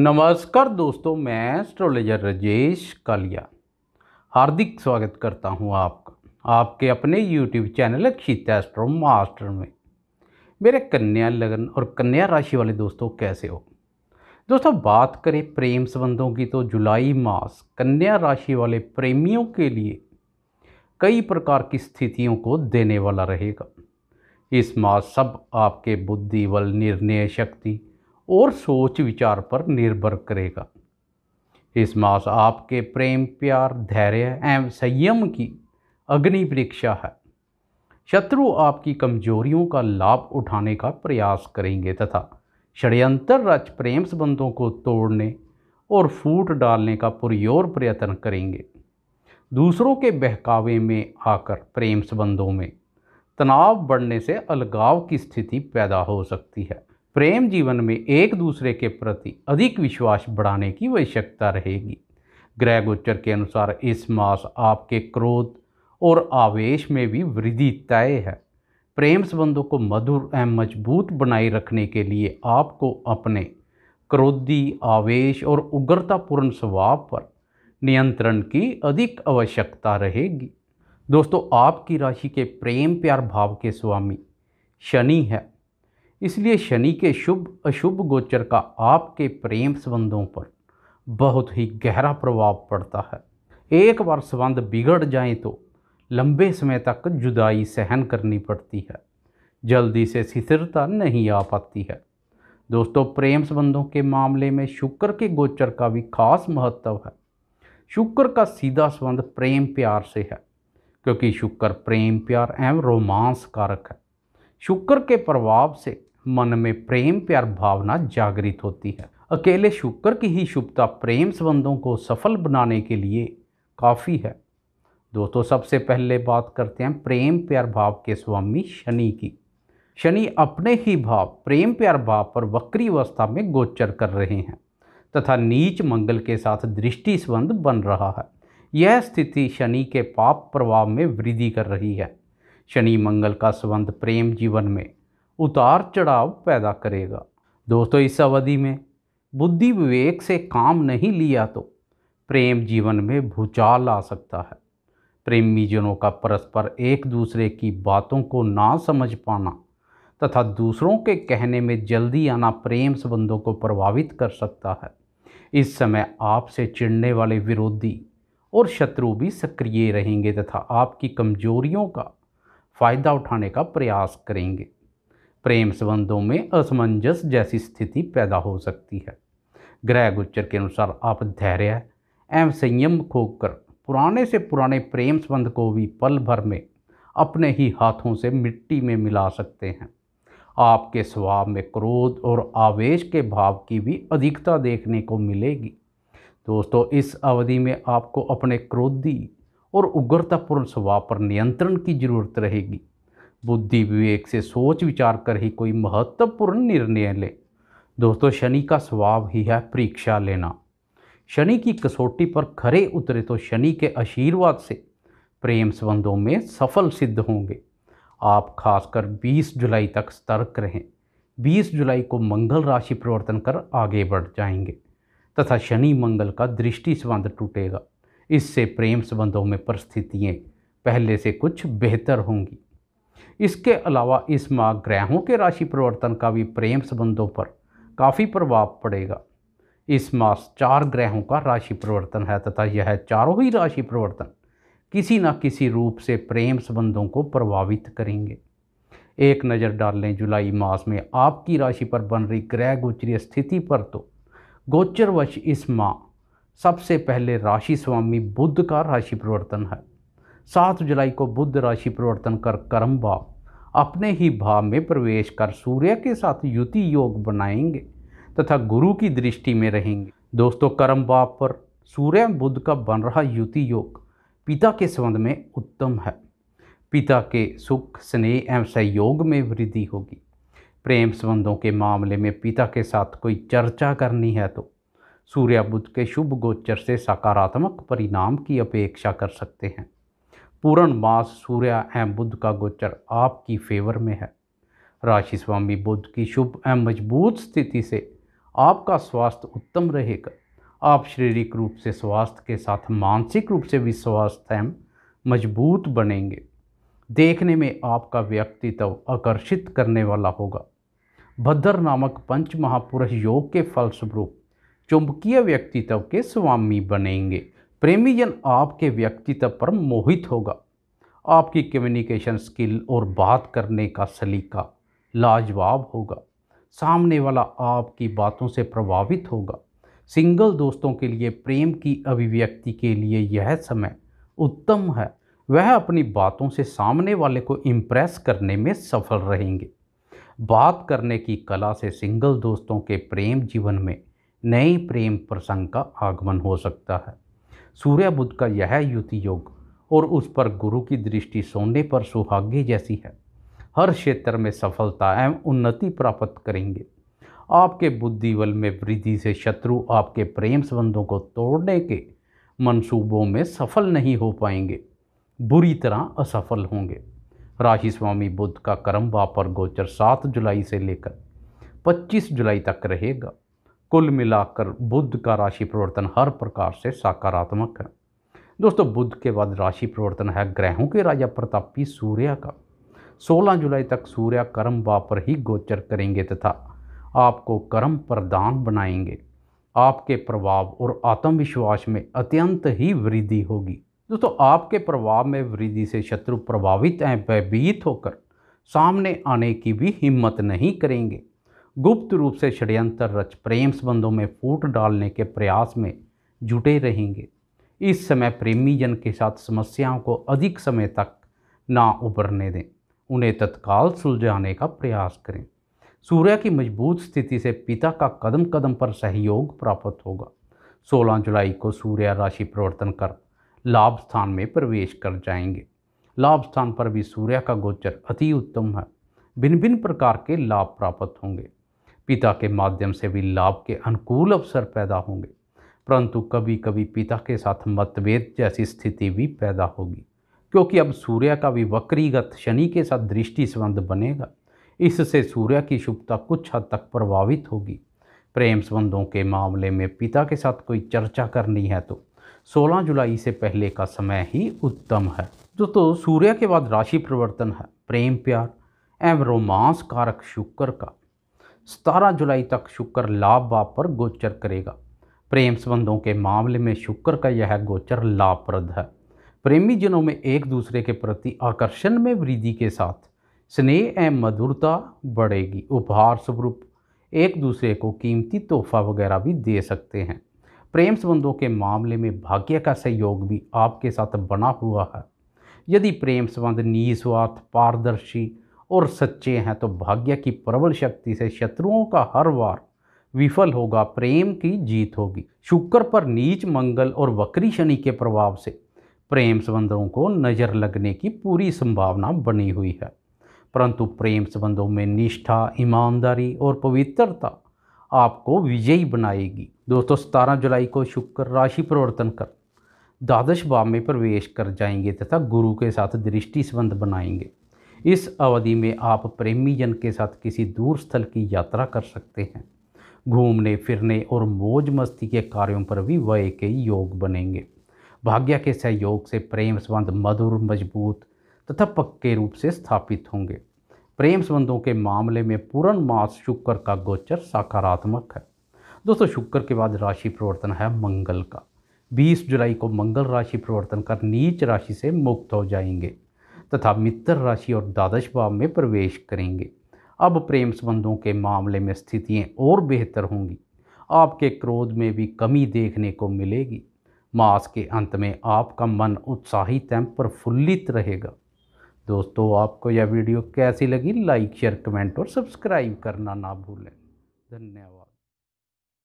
नमस्कार दोस्तों मैं एस्ट्रोलॉजर राजेश कालिया हार्दिक स्वागत करता हूं आपका आपके अपने YouTube channel Akshit astro master में मेरे कन्या लगन और कन्या राशि वाले दोस्तों कैसे हो दोस्तों बात करें प्रेम संबंधों की तो जुलाई मास कन्या राशि वाले प्रेमियों के लिए कई प्रकार की स्थितियों को देने वाला रहेगा इस मास सब आपके बुद्धि बल निर्णय शक्ति और सोच विचार पर निर्भर करेगा इस मास आपके प्रेम प्यार धैर्य एवं संयम की अग्नि परीक्षा है शत्रु आपकी कमजोरियों का लाभ उठाने का प्रयास करेंगे तथा षड्यंत्र रच प्रेम संबंधों को तोड़ने और फूट डालने का पुरजोर प्रयत्न करेंगे दूसरों के बहकावे में आकर प्रेम संबंधों में तनाव बढ़ने से अलगाव की स्थिति पैदा हो सकती है प्रेम जीवन में एक दूसरे के प्रति अधिक विश्वास बढ़ाने की आवश्यकता रहेगी ग्रह गोचर के अनुसार इस मास आपके क्रोध और आवेश में भी वृद्धि तय है प्रेम संबंधों को मधुर एवं मजबूत बनाए रखने के लिए आपको अपने क्रोधी आवेश और उग्रतापूर्ण स्वभाव पर नियंत्रण की अधिक आवश्यकता रहेगी दोस्तों आपकी राशि के प्रेम प्यार भाव के स्वामी शनि है इसलिए शनि के शुभ अशुभ गोचर का आपके प्रेम संबंधों पर बहुत ही गहरा प्रभाव पड़ता है एक बार संबंध बिगड़ जाए तो लंबे समय तक जुदाई सहन करनी पड़ती है जल्दी से स्थिरता नहीं आ पाती है दोस्तों प्रेम संबंधों के मामले में शुक्र के गोचर का भी खास महत्व है शुक्र का सीधा संबंध प्रेम प्यार से है क्योंकि शुक्र प्रेम प्यार एवं रोमांस कारक है शुक्र के प्रभाव से मन में प्रेम प्यार भावना जागृत होती है अकेले शुक्र की ही शुभता प्रेम संबंधों को सफल बनाने के लिए काफ़ी है दोस्तों सबसे पहले बात करते हैं प्रेम प्यार भाव के स्वामी शनि की शनि अपने ही भाव प्रेम प्यार भाव पर वक्री अवस्था में गोचर कर रहे हैं तथा नीच मंगल के साथ दृष्टि संबंध बन रहा है यह स्थिति शनि के पाप प्रभाव में वृद्धि कर रही है शनि मंगल का संबंध प्रेम जीवन में उतार चढ़ाव पैदा करेगा दोस्तों इस अवधि में बुद्धि विवेक से काम नहीं लिया तो प्रेम जीवन में भूचाल आ सकता है प्रेमीजनों का परस्पर एक दूसरे की बातों को ना समझ पाना तथा दूसरों के कहने में जल्दी आना प्रेम संबंधों को प्रभावित कर सकता है इस समय आपसे चिढ़ने वाले विरोधी और शत्रु भी सक्रिय रहेंगे तथा आपकी कमजोरियों का फ़ायदा उठाने का प्रयास करेंगे प्रेम संबंधों में असमंजस जैसी स्थिति पैदा हो सकती है ग्रह गोचर के अनुसार आप धैर्य एवं संयम खोकर पुराने से पुराने प्रेम संबंध को भी पल भर में अपने ही हाथों से मिट्टी में मिला सकते हैं आपके स्वभाव में क्रोध और आवेश के भाव की भी अधिकता देखने को मिलेगी दोस्तों इस अवधि में आपको अपने क्रोधी और उग्रतापूर्ण स्वभाव पर नियंत्रण की जरूरत रहेगी बुद्धि विवेक से सोच विचार कर ही कोई महत्वपूर्ण निर्णय ले दोस्तों शनि का स्वभाव ही है परीक्षा लेना शनि की कसौटी पर खरे उतरे तो शनि के आशीर्वाद से प्रेम संबंधों में सफल सिद्ध होंगे आप खासकर 20 जुलाई तक सतर्क रहें 20 जुलाई को मंगल राशि परिवर्तन कर आगे बढ़ जाएंगे तथा शनि मंगल का दृष्टि संबंध टूटेगा इससे प्रेम संबंधों में परिस्थितियाँ पहले से कुछ बेहतर होंगी इसके अलावा इस माह ग्रहों के राशि परिवर्तन का भी प्रेम संबंधों पर काफ़ी प्रभाव पड़ेगा इस मास चार ग्रहों का राशि परिवर्तन है तथा यह चारों ही राशि परिवर्तन किसी न किसी रूप से प्रेम संबंधों को प्रभावित करेंगे एक नज़र डाल लें जुलाई मास में आपकी राशि पर बन रही ग्रह गोचरीय स्थिति पर तो गोचरवश इस माह सबसे पहले राशि स्वामी बुद्ध का राशि परिवर्तन है सात जुलाई को बुद्ध राशि परिवर्तन कर कर्म भाव अपने ही भाव में प्रवेश कर सूर्य के साथ युति योग बनाएंगे तथा गुरु की दृष्टि में रहेंगे दोस्तों कर्म भाव पर सूर्य बुद्ध का बन रहा युति योग पिता के संबंध में उत्तम है पिता के सुख स्नेह एवं सहयोग में वृद्धि होगी प्रेम संबंधों के मामले में पिता के साथ कोई चर्चा करनी है तो सूर्य बुद्ध के शुभ गोचर से सकारात्मक परिणाम की अपेक्षा कर सकते हैं पूर्ण मास सूर्य एवं बुद्ध का गोचर आपकी फेवर में है राशि स्वामी बुद्ध की शुभ एवं मजबूत स्थिति से आपका स्वास्थ्य उत्तम रहेगा आप शारीरिक रूप से स्वास्थ्य के साथ मानसिक रूप से भी स्वास्थ्य एवं मजबूत बनेंगे देखने में आपका व्यक्तित्व आकर्षित करने वाला होगा भद्र नामक पंच महापुरुष योग के फलस्वरूप चुंबकीय व्यक्तित्व के स्वामी बनेंगे प्रेमीजन आपके व्यक्तित्व पर मोहित होगा आपकी कम्युनिकेशन स्किल और बात करने का सलीका लाजवाब होगा सामने वाला आपकी बातों से प्रभावित होगा सिंगल दोस्तों के लिए प्रेम की अभिव्यक्ति के लिए यह समय उत्तम है वह अपनी बातों से सामने वाले को इम्प्रेस करने में सफल रहेंगे बात करने की कला से सिंगल दोस्तों के प्रेम जीवन में नए प्रेम प्रसंग का आगमन हो सकता है सूर्य बुद्ध का यह युति योग और उस पर गुरु की दृष्टि सोने पर सौभाग्य जैसी है हर क्षेत्र में सफलता एवं उन्नति प्राप्त करेंगे आपके बुद्धिबल में वृद्धि से शत्रु आपके प्रेम संबंधों को तोड़ने के मंसूबों में सफल नहीं हो पाएंगे बुरी तरह असफल होंगे राशि स्वामी बुद्ध का कर्म वापर गोचर सात जुलाई से लेकर 25 जुलाई तक रहेगा कुल मिलाकर बुद्ध का राशि प्रवर्तन हर प्रकार से सकारात्मक है दोस्तों बुद्ध के बाद राशि प्रवर्तन है ग्रहों के राजा प्रतापी सूर्य का 16 जुलाई तक सूर्य कर्म वापर ही गोचर करेंगे तथा आपको कर्म प्रदान बनाएंगे आपके प्रभाव और आत्मविश्वास में अत्यंत ही वृद्धि होगी दोस्तों आपके प्रभाव में वृद्धि से शत्रु प्रभावित हैं भयभीत होकर सामने आने की भी हिम्मत नहीं करेंगे गुप्त रूप से षड्यंत्र रच प्रेम संबंधों में फूट डालने के प्रयास में जुटे रहेंगे इस समय प्रेमी जन के साथ समस्याओं को अधिक समय तक ना उभरने दें उन्हें तत्काल सुलझाने का प्रयास करें सूर्य की मजबूत स्थिति से पिता का कदम कदम पर सहयोग प्राप्त होगा 16 जुलाई को सूर्य राशि परिवर्तन कर लाभ स्थान में प्रवेश कर जाएंगे लाभ स्थान पर भी सूर्य का गोचर अति उत्तम है भिन्न भिन्न प्रकार के लाभ प्राप्त होंगे पिता के माध्यम से भी लाभ के अनुकूल अवसर पैदा होंगे परंतु कभी कभी पिता के साथ मतभेद जैसी स्थिति भी पैदा होगी क्योंकि अब सूर्य का भी वक्रीगत शनि के साथ दृष्टि संबंध बनेगा इससे सूर्य की शुभता कुछ हद तक प्रभावित होगी प्रेम संबंधों के मामले में पिता के साथ कोई चर्चा करनी है तो 16 जुलाई से पहले का समय ही उत्तम है जो तो सूर्य के बाद राशि परिवर्तन है प्रेम प्यार एवं रोमांस कारक शुक्र का सतारह जुलाई तक शुक्र लाभ भाव पर गोचर करेगा प्रेम संबंधों के मामले में शुक्र का यह गोचर लाभप्रद है प्रेमी जनों में एक दूसरे के प्रति आकर्षण में वृद्धि के साथ स्नेह एवं मधुरता बढ़ेगी उपहार स्वरूप एक दूसरे को कीमती तोहफा वगैरह भी दे सकते हैं प्रेम संबंधों के मामले में भाग्य का सहयोग भी आपके साथ बना हुआ है यदि प्रेम संबंध निस्वार्थ पारदर्शी और सच्चे हैं तो भाग्य की प्रबल शक्ति से शत्रुओं का हर वार विफल होगा प्रेम की जीत होगी शुक्र पर नीच मंगल और वक्री शनि के प्रभाव से प्रेम संबंधों को नज़र लगने की पूरी संभावना बनी हुई है परंतु प्रेम संबंधों में निष्ठा ईमानदारी और पवित्रता आपको विजयी बनाएगी दोस्तों सतारह जुलाई को शुक्र राशि परिवर्तन कर द्वादश भाव में प्रवेश कर जाएंगे तथा गुरु के साथ दृष्टि संबंध बनाएंगे इस अवधि में आप प्रेमी जन के साथ किसी दूर स्थल की यात्रा कर सकते हैं घूमने फिरने और मौज मस्ती के कार्यों पर भी व्यय के योग बनेंगे भाग्य के सहयोग से प्रेम संबंध मधुर मजबूत तथा पक्के रूप से स्थापित होंगे प्रेम संबंधों के मामले में पूर्ण मास शुक्र का गोचर सकारात्मक है दोस्तों शुक्र के बाद राशि परिवर्तन है मंगल का 20 जुलाई को मंगल राशि प्रवर्तन कर नीच राशि से मुक्त हो जाएंगे तथा मित्र राशि और द्वादश भाव में प्रवेश करेंगे अब प्रेम संबंधों के मामले में स्थितियाँ और बेहतर होंगी आपके क्रोध में भी कमी देखने को मिलेगी मास के अंत में आपका मन उत्साहित एवं प्रफुल्लित रहेगा दोस्तों आपको यह वीडियो कैसी लगी लाइक शेयर कमेंट और सब्सक्राइब करना ना भूलें धन्यवाद